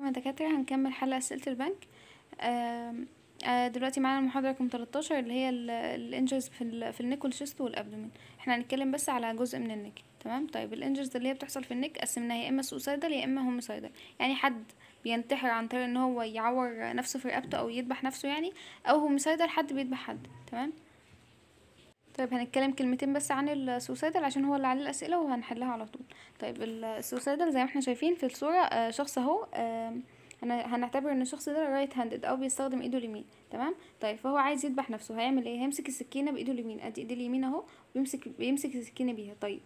يا دكاترة هنكمل حل أسئلة البنك آه، دلوقتي معانا المحاضرة رقم 13 اللي هي الانجرز في, ال في النك والشيست والابدومين احنا هنتكلم بس على جزء من النك تمام طيب الانجرز اللي هي بتحصل في النك قسمناها يا اما سوسايدال يا اما هوميسايدال يعني حد بينتحر عن طريق ان هو يعور نفسه في رقبته او يذبح نفسه يعني او هوميسايدال حد بيذبح حد تمام طيب هنتكلم كلمتين بس عن السوسايدل عشان هو اللي عليه الاسئله وهنحلها على طول طيب السوسايدل زي ما احنا شايفين في الصوره آه، شخص اهو هنعتبر ان الشخص ده رايت هاندد او بيستخدم ايده اليمين تمام طيب فهو عايز يذبح نفسه هيعمل ايه هيمسك السكينه بايده اليمين ادي ايده اليمين اهو بيمسك بيمسك السكينه بيها طيب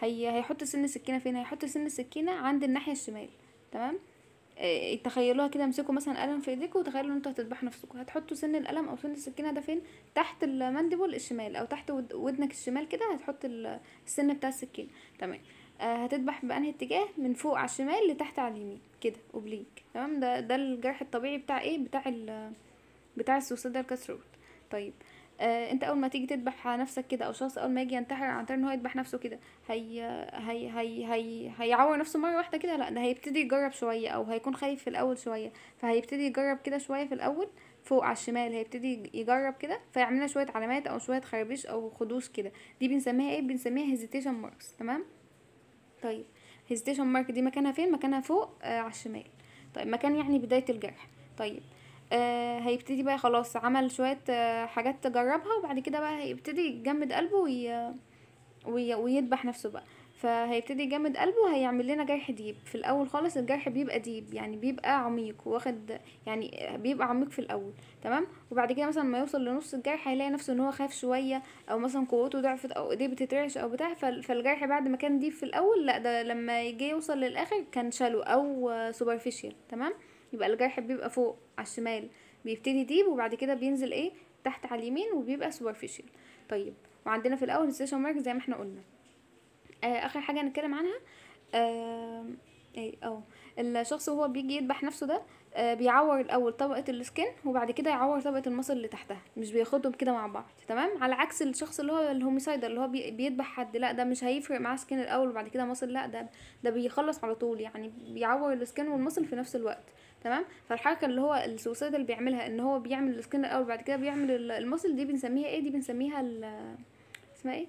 هي هيحط سن السكينه فين هيحط سن السكينه عند الناحيه الشمال تمام تخيلوها كده امسكوا مثلا قلم في ايديكم وتخيلوا ان انتوا هتذبحوا نفسكم هتحطوا سن القلم او سن السكينه ده فين تحت المانديبول الشمال او تحت ودنك الشمال كده هتحط السن بتاع السكينه تمام آه هتذبح بانهي اتجاه من فوق على الشمال لتحت على اليمين كده اوبليك تمام ده ده الجرح الطبيعي بتاع ايه بتاع ال بتاع السوسيدال كاسرول طيب آه آه، انت اول ما تيجي تذبح نفسك كده او شخص اول ما يجي ينتحر عن ان هو يذبح نفسه كده هي هي هي هي هيعور نفسه مره واحده كده لا ده هيبتدي يجرب شويه او هيكون خايف في الاول شويه فهيبتدي يجرب كده شويه في الاول فوق على الشمال هيبتدي يجرب كده فيعمل لنا شويه علامات او شويه خرابيش او خدوش كده دي بنسميها ايه بنسميها هيزيتيشن ماركس تمام طيب هيزيتيشن مارك دي مكانها فين مكانها فوق آه على الشمال طيب مكان يعني بدايه الجرح طيب آه، هيبتدي بقى خلاص عمل شوية آه، حاجات تجربها وبعد كده بقى هيبتدي يجمد قلبه وي... وي... ويدبح نفسه بقى فهيبتدي يجمد قلبه هيعمل لنا جرح ديب في الاول خالص الجرح بيبقى ديب يعني بيبقى عميق واخد يعني آه، بيبقى عميق في الاول تمام وبعد كده مثلا ما يوصل لنص الجرح هيلاقي نفسه ان هو خاف شويه او مثلا قوته ضعفت او ايديه بتترعش او بتاع فالجرح بعد ما كان ديب في الاول لا ده لما يجي يوصل للاخر كان شالو او سوبرفيشال تمام يبقى الجرح بيبقى فوق على الشمال بيبتدي ديب وبعد كده بينزل ايه تحت على اليمين وبيبقى سوبرفيشال طيب وعندنا في الاول السيشن مارك زي ما احنا قلنا آه اخر حاجه هنتكلم عنها آه ايه اه الشخص وهو بيجي يذبح نفسه ده آه بيعور الاول طبقه السكن وبعد كده يعور طبقه المصل اللي تحتها مش بياخدهم كده مع بعض تمام على عكس الشخص اللي هو الهوميسايدر اللي هو بيذبح حد لا ده مش هيفرق معاه سكن الاول وبعد كده مصل لا ده ده بيخلص على طول يعني بيعور السكن والمصل في نفس الوقت تمام فالحركه اللي هو السوسايد اللي بيعملها ان هو بيعمل السكن الاول بعد كده بيعمل المسل دي بنسميها ايه دي بنسميها اسمها ايه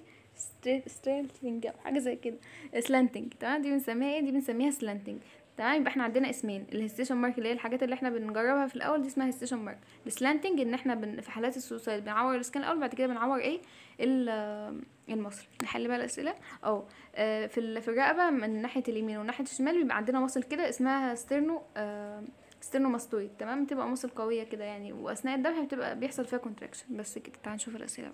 ستريلتنج او حاجه زي كده سلانتنج تمام دي بنسميها ايه دي بنسميها سلانتنج تمام يبقى احنا عندنا اسمين الهستيشن مارك اللي هي الحاجات اللي احنا بنجربها في الاول دي اسمها هستيشن مارك السلانتنج ان احنا بن... في حالات السوسايد بنعور السكن الاول بعد كده بنعور ايه المصل نحل بقى الاسئله اه في في الرقبه من ناحيه اليمين وناحيه الشمال بيبقى عندنا مصل كده اسمها ستيرنو آه سنه مستوي تمام تبقى مصل قويه كده يعني واثناء الذبح بتبقى بيحصل فيها كونتراكشن بس كده تعال نشوف الاسئله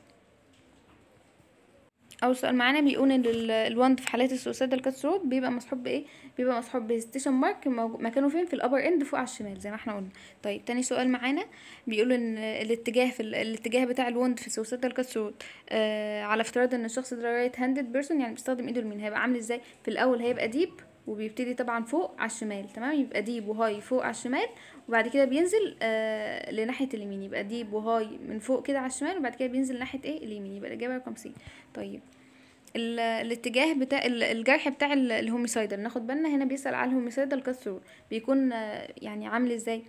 اول سؤال معانا بيقول ان الوند في حالات السوسايدال الكاتسروت بيبقى مصحوب بايه بيبقى مصحوب بستيشن مارك مكانه فين في الابر اند فوق على الشمال زي ما احنا قلنا طيب تاني سؤال معانا بيقول ان الاتجاه في الاتجاه بتاع الوند في السوسايدال الكاتسروت آه على افتراض ان الشخص ده رايت هاندد بيرسون يعني بيستخدم ايده اليمين هيبقى عامل ازاي في الاول هيبقى ديب وبيبتدي طبعا فوق على الشمال تمام يبقى ديب وهاي فوق على الشمال وبعد كده بينزل آه لناحيه اليمين يبقى ديب وهاي من فوق كده على الشمال وبعد كده بينزل ناحيه ايه اليمين يبقى الاجابه رقم سي طيب الاتجاه بتاع الجرح بتاع الهوميسايدال ناخد بالنا هنا بيسال على الهوميسايدال كالثور بيكون آه يعني عامل ازاي آه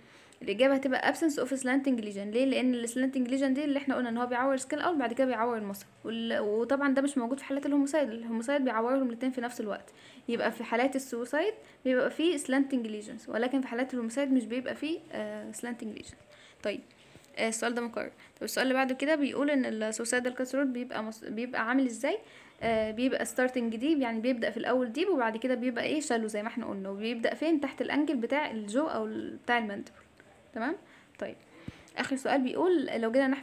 الاجابه هتبقى absence of slanting lesion ليه لان slanting lesion دي اللي احنا قلنا ان هو بيعور السكين اول بعد كده بيعور وال... وطبعا ده مش موجود في حالات الهوموسايد الهوموسايد بيعورهم الاثنين في نفس الوقت يبقى في حالات السوسايد بيبقى فيه slanting lesions ولكن في حالات الهوموسايد مش بيبقى فيه آه، slanting lesion طيب آه السؤال ده مكرر طب السؤال اللي بعد كده بيقول ان السوسايدال كاثرول بيبقى مص... بيبقى عامل ازاي آه بيبقى ستارتنج ديب يعني بيبدا في الاول ديب وبعد كده بيبقى ايه شالو زي ما احنا قلنا وبيبدا فين تحت الانجل بتاع الجو او بتاع المندبل تمام طيب اخر سؤال بيقول لو جينا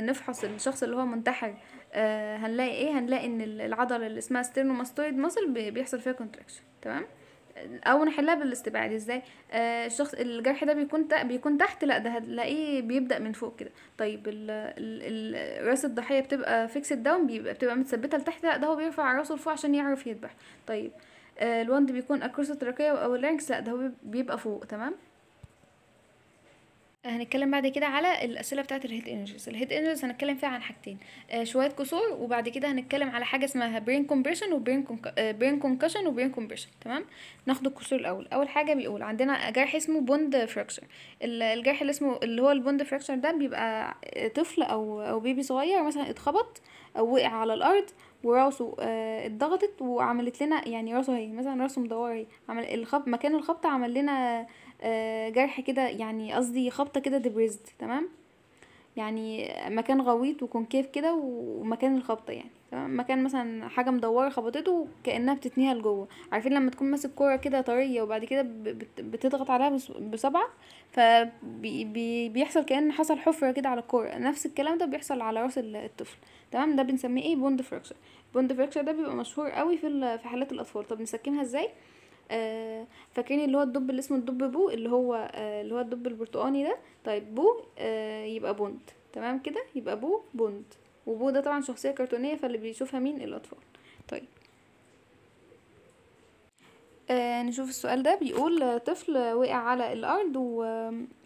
نفحص الشخص اللي هو منتحر آه هنلاقي ايه هنلاقي ان العضله اللي اسمها ستيرنوماستويد ماسل بيحصل فيها كونتراكشن تمام او نحلها بالاستبعاد ازاي آه الشخص الجرح ده بيكون بيكون تحت لا ده هتلاقيه بيبدا من فوق كده طيب ال... راس الضحيه بتبقى فيكسد داون بيبقى بتبقى متثبته لتحت لا ده هو بيرفع راسه لفوق عشان يعرف يذبح طيب آه الوند بيكون اكروس التراكيه او اللينكس لا ده هو بيبقى فوق تمام هنتكلم بعد كده على الاسئله بتاعت الهيد انجلز الهيد انجلز هنتكلم فيها عن حاجتين آه شويه كسور وبعد كده هنتكلم على حاجه اسمها برين كومبريشن وبرين برين كونكشن وبرين كومبريشن تمام ناخد الكسور الاول اول حاجه بيقول عندنا جرح اسمه بوند فراكشر الجرح اللي اسمه اللي هو البوند فراكشر ده بيبقى طفل او او بيبي صغير مثلا اتخبط او وقع على الارض وراسه آه اتضغطت وعملت لنا يعني راسه اهي مثلا راسه مدوره اهي عمل الخب مكان الخبطه عمل لنا آه جرح كده يعني قصدي خبطه كده ديبريزد تمام يعني مكان غويط وكونكيف كده ومكان الخبطه يعني تمام مكان مثلا حاجه مدوره خبطته كانها بتتنيها لجوه عارفين لما تكون ماسك كوره كده طريه وبعد كده بتضغط عليها بصبعك فبيحصل كان حصل حفره كده على الكوره نفس الكلام ده بيحصل على راس الطفل تمام ده بنسميه ايه بوند فراكشر بوند فراكشر ده بيبقى مشهور قوي في في حالات الاطفال طب نسكنها ازاي آه فاكرين اللي هو الدب اللي اسمه الدب بو اللي هو آه اللي هو الدب البرتقاني ده طيب بو آه يبقى بوند تمام كده يبقى بو بوند وبو ده طبعا شخصية كرتونية فاللي بيشوفها مين الأطفال طيب آه نشوف السؤال ده بيقول طفل وقع على الأرض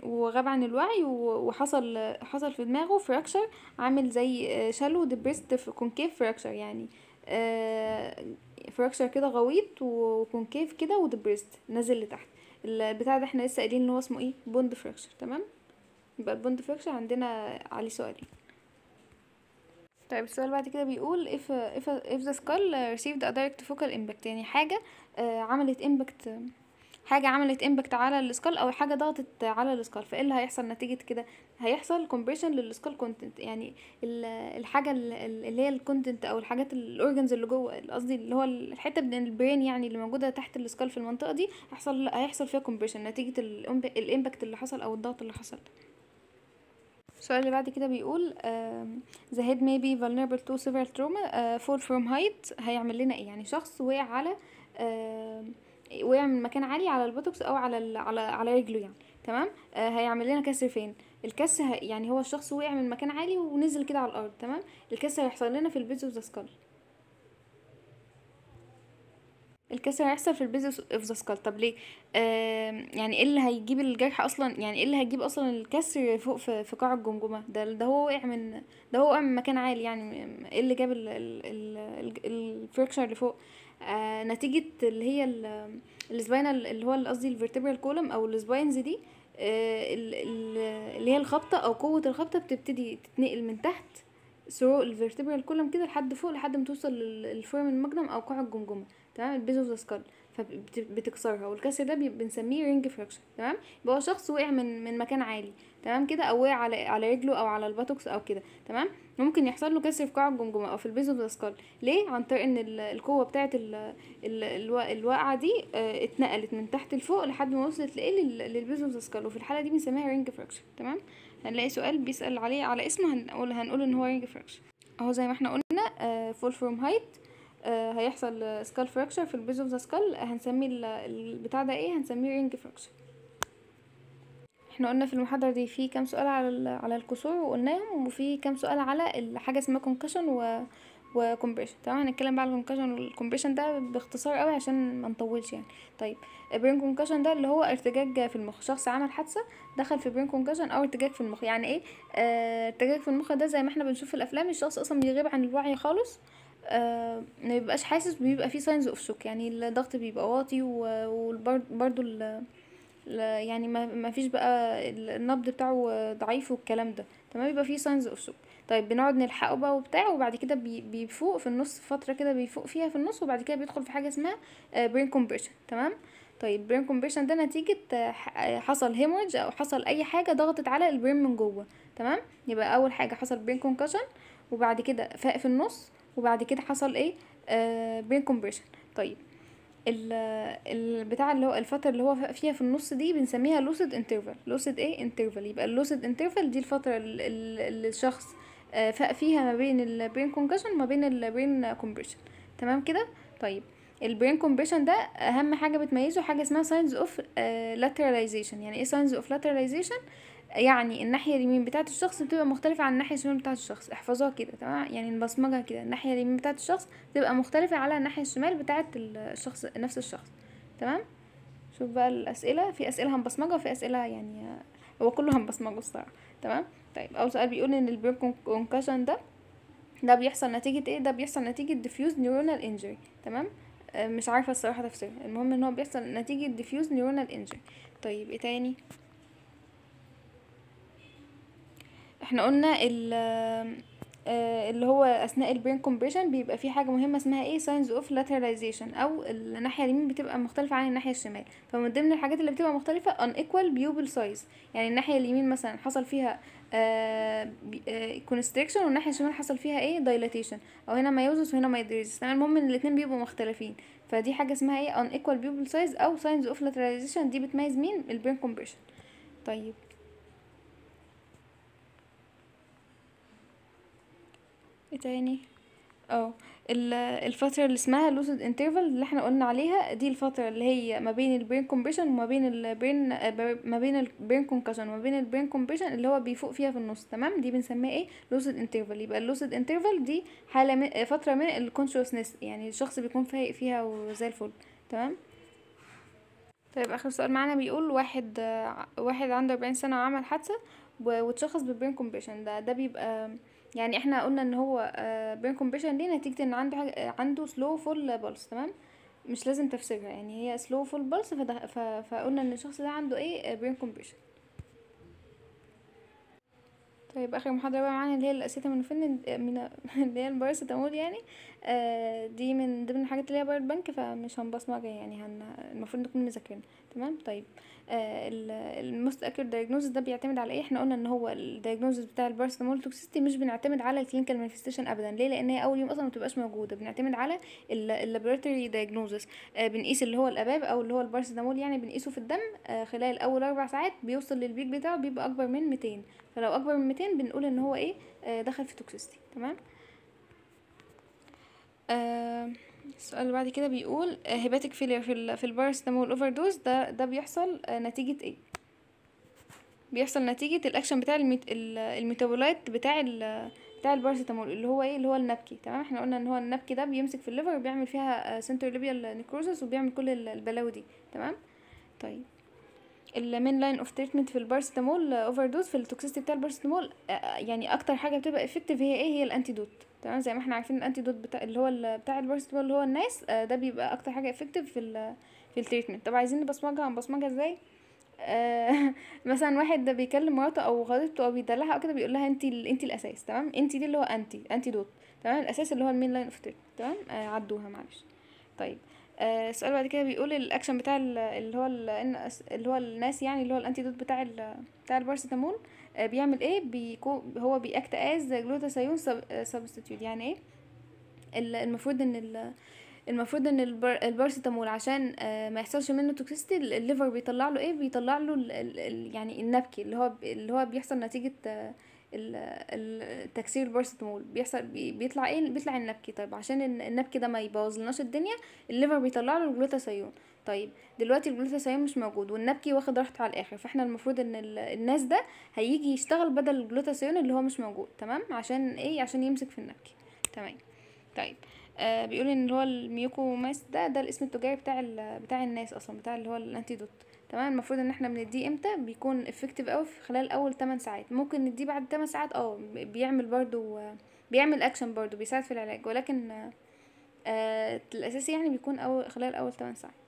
وغاب عن الوعي وحصل حصل في دماغه فراكشر عامل زي شالو ديبريست كونكيف فراكشر يعني فراكشر آه، كده غويط وكونكيف كده وديبريست نازل لتحت البتاع ده احنا لسه قايلين ان هو اسمه ايه بوند فراكشر تمام يبقى البوند فراكشر عندنا عليه سؤالين طيب السؤال بعد كده بيقول if if if the skull received a direct focal impact يعني حاجة آه، عملت impact حاجة عملت impact على السكال أو حاجة ضغطت على السكال فايه اللي هيحصل نتيجة كده هيحصل compression للسكال content يعني الحاجة اللي هي الكونتنت أو الحاجات الأورجنز اللي جوه قصدي اللي هو الحتة من البرين يعني اللي موجودة تحت السكال في المنطقة دي هيحصل هيحصل فيها compression نتيجة الإمباكت اللي حصل أو الضغط اللي حصل السؤال اللي بعد كده بيقول the head may be vulnerable to severe trauma آه، fall from height هيعمل لنا ايه يعني شخص وقع على وقع من مكان عالي على البوتوكس او على ال على على رجله يعني تمام آه، هيعمل لنا كسر فين الكسر يعني هو الشخص وقع من مكان عالي ونزل كده على الارض تمام الكسر هيحصل لنا في البيز اوف ذا سكال الكسر هيحصل في البيزس اوف ذا سكال طب ليه آه يعني ايه اللي هيجيب الجرح اصلا يعني ايه اللي هيجيب اصلا الكسر فوق في, في قاع الجمجمه ده ده هو وقع من ده هو وقع من مكان عالي يعني ايه اللي جاب الفريكشن اللي فوق آه نتيجه اللي هي السباينال اللي هو قصدي الفيرتبرال كولم او السباينز دي آه اللي هي الخبطه او قوه الخبطه بتبتدي تتنقل من تحت ثرو الفيرتبرال كولم كده لحد فوق لحد ما توصل للفورم الماجنم او قاع الجمجمه تمام البيز اوف ذا سكال فبتكسرها والكسر ده بنسميه رينج فراكشر تمام يبقى هو شخص وقع من من مكان عالي تمام كده او وقع على على رجله او على الباتوكس او كده تمام ممكن يحصل له كسر في قاع الجمجمه او في البيز اوف ذا سكال ليه عن طريق ان القوه بتاعه الواقعه دي آه، اتنقلت من تحت لفوق لحد ما وصلت لايه للبيز اوف ذا سكال وفي الحاله دي بنسميها رينج فراكشر تمام هنلاقي سؤال بيسال عليه على اسمه هنقول هنقول ان هو رينج فراكشر اهو زي ما احنا قلنا فول فروم هايت آه، هيحصل سكال فراكشر في البيز اوف ذا سكال هنسمي البتاع ده ايه هنسميه رينج فراكشر احنا قلنا في المحاضرة دي في كام سؤال على على الكسور وقلناهم وفي كام سؤال على حاجة اسمها كونكشن و وكمبريشن تمام هنتكلم بقى على الكونكشن والكمبريشن ده باختصار قوي عشان ما نطولش يعني طيب برين كونكشن ده اللي هو ارتجاج في المخ شخص عمل حادثه دخل في برين كونكشن او ارتجاج في المخ يعني ايه اه ارتجاج في المخ ده زي ما احنا بنشوف في الافلام الشخص اصلا بيغيب عن الوعي خالص آه، ما بيبقاش حاسس بيبقى فيه ساينز اوف شوك يعني الضغط بيبقى واطي وبرضو يعني ما فيش بقى النبض بتاعه ضعيف والكلام ده تمام بيبقى فيه ساينز اوف شوك طيب بنقعد نلحقه بقى وبتاع وبعد كده بيفوق في النص فتره كده بيفوق فيها في النص وبعد كده بيدخل في حاجه اسمها برين آه، كومبريشن تمام طيب برين كومبريشن ده نتيجه آه، حصل هيموج او حصل اي حاجه ضغطت على البرين من جوه تمام يبقى اول حاجه حصل برين كونكشن وبعد كده فاق في النص وبعد كده حصل ايه آه برين كومبريشن طيب البتاع اللي هو الفترة اللي هو فيها في النص دي بنسميها لوسيد انترفال لوسيد ايه انترفال يبقى اللوسيد انترفال دي الفترة اللي الشخص آه، فاق فيها ما بين البرين كونكشن وما بين البرين كومبريشن تمام كده طيب البرين كومبريشن ده اهم حاجه بتميزه حاجه اسمها ساينز اوف لاتراليزيشن يعني ايه ساينز اوف لاتراليزيشن يعني الناحيه اليمين بتاعه الشخص بتبقى مختلفه عن الناحيه الشمال بتاعه الشخص احفظوها كده تمام يعني البصمجه كده الناحيه اليمين بتاعه الشخص تبقى مختلفه على الناحيه الشمال بتاعه الشخص نفس الشخص تمام شوف بقى الاسئله في اسئله هنبصمجها وفي اسئله يعني هو كله هنبصمجه الصراحه تمام طيب اول سؤال بيقول ان البرين كونكشن ده ده بيحصل نتيجه ايه ده بيحصل نتيجه ديفيوز نيورونال انجري تمام آه، مش عارفه الصراحه تفسيرها المهم ان هو بيحصل نتيجه ديفيوز نيورونال انجري طيب ايه تاني احنا قلنا آه، اللي هو اثناء البرين كومبريشن بيبقى في حاجه مهمه اسمها ايه ساينز اوف لاتراليزيشن او الناحيه اليمين بتبقى مختلفه عن الناحيه الشمال فمن ضمن الحاجات اللي بتبقى مختلفه ان ايكوال بيوبل سايز يعني الناحيه اليمين مثلا حصل فيها كونستريكشن آه، آه، والناحيه الشمال حصل فيها ايه دايلاتيشن او هنا مايوزس وهنا مايدريزس تمام المهم ان الاثنين بيبقوا مختلفين فدي حاجه اسمها ايه ان ايكوال بيوبل سايز او ساينز اوف لاتراليزيشن دي بتميز مين البرين كومبريشن طيب ايه تاني اه الفترة اللي اسمها لوسيد انترفال اللي احنا قلنا عليها دي الفترة اللي هي ما بين البرين كومبريشن وما بين البرين ما بين البرين كونكشن وما بين البرين كومبريشن اللي هو بيفوق فيها في النص تمام دي بنسميها ايه لوسيد انترفال يبقى اللوسيد انترفال دي حالة من فترة من الكونشوسنس يعني الشخص بيكون فايق فيها وزي الفل تمام طيب اخر سؤال معانا بيقول واحد واحد عنده 40 سنة وعمل حادثة واتشخص بالبرين كومبريشن ده ده بيبقى يعني احنا قلنا ان هو آه، برين كومبريشن دي نتيجه ان آه، عنده حاجة عنده سلو فول بلس تمام مش لازم تفسيرها يعني هي سلو فول بلس فقلنا ان الشخص ده عنده ايه برين كومبريشن طيب اخر محاضره بقى معانا اللي هي الاسيتامينوفين آه، من اللي هي الباراسيتامول يعني آه دي من ضمن الحاجات اللي هي بايت بنك فمش هنبصمجها يعني هن المفروض نكون مذاكرين تمام طيب الموست اكيور دايجنوزس ده بيعتمد على ايه احنا قلنا ان هو الدايجنوز بتاع البارسمول توكسيستي مش بنعتمد على الكلينيكال مانيفستيشن ابدا ليه لان هي اول يوم اصلا ما بتبقاش موجوده بنعتمد على اللابوراتوري آه، دايجنوزس بنقيس اللي هو الاباب او اللي هو البارسمول يعني بنقيسه في الدم آه، خلال اول اربع ساعات بيوصل للبيك بتاعه بيبقى اكبر من 200 فلو اكبر من 200 بنقول ان هو ايه آه، دخل في توكسيستي تمام آه السؤال اللي بعد كده بيقول هيباتيك آه، فيليا في في الباراسيتامول اوفر دوز ده ده بيحصل آه، نتيجه ايه بيحصل نتيجه الاكشن بتاع الميت... الميتابولايت بتاع ال... بتاع الباراسيتامول اللي هو ايه اللي هو النبكي تمام احنا قلنا ان هو النبكي ده بيمسك في الليفر وبيعمل فيها ليبيال آه، نيكروزس وبيعمل كل البلاوي دي تمام طيب المين لاين اوف تريتمنت في الباراسيتامول اوفر دوز في التوكسيستي بتاع الباراسيتامول يعني اكتر حاجه بتبقى افكتيف هي ايه هي الانتيدوت تمام زي ما احنا عارفين الانتي دوت بتاع اللي هو بتاع الباراسيتول اللي هو الناس آه، ده بيبقى اكتر حاجه افكتيف في ال في التريتمنت طب عايزين نبصمجها هنبصمجها ازاي آه مثلا واحد ده بيكلم مراته او خطيبته او بيدلعها او كده بيقول لها انت انت الاساس تمام انت دي اللي هو انتي انتي دوت تمام الاساس اللي هو المين لاين اوف تريتمنت تمام آه عدوها معلش طيب آه السؤال بعد كده بيقول الاكشن بتاع اللي هو اللي هو الناس يعني اللي هو الانتي دوت بتاع ال بتاع آه آه، بيعمل ايه بيكون هو بيأكت از جلوتاثيون سبستيتيوت يعني ايه المفروض ان المفروض ان البارسيتامول عشان آه، ما يحصلش منه توكسيستي الليفر بيطلع له ايه بيطلع له يعني النبكي اللي هو اللي هو بيحصل نتيجه آه، تكسير البارسيتامول بيحصل بيطلع ايه بيطلع النبكي طيب عشان النبكي ده ما يبوظلناش الدنيا الليفر بيطلع له الجلوتاثيون طيب دلوقتي الجلوتاثيون مش موجود والنبكي واخد راحته على الاخر فاحنا المفروض ان الناس ده هيجي يشتغل بدل الجلوتاثيون اللي هو مش موجود تمام عشان ايه عشان يمسك في النبكي تمام طيب آه بيقول ان هو الميوكوماس ده ده الاسم التجاري بتاع بتاع الناس اصلا بتاع اللي هو الانتيدوت تمام المفروض ان احنا بنديه امتى بيكون افكتيف قوي في خلال اول 8 ساعات ممكن نديه بعد 8 ساعات اه بيعمل برده بيعمل اكشن برده بيساعد في العلاج ولكن آه الاساسي يعني بيكون أول خلال اول 8 ساعات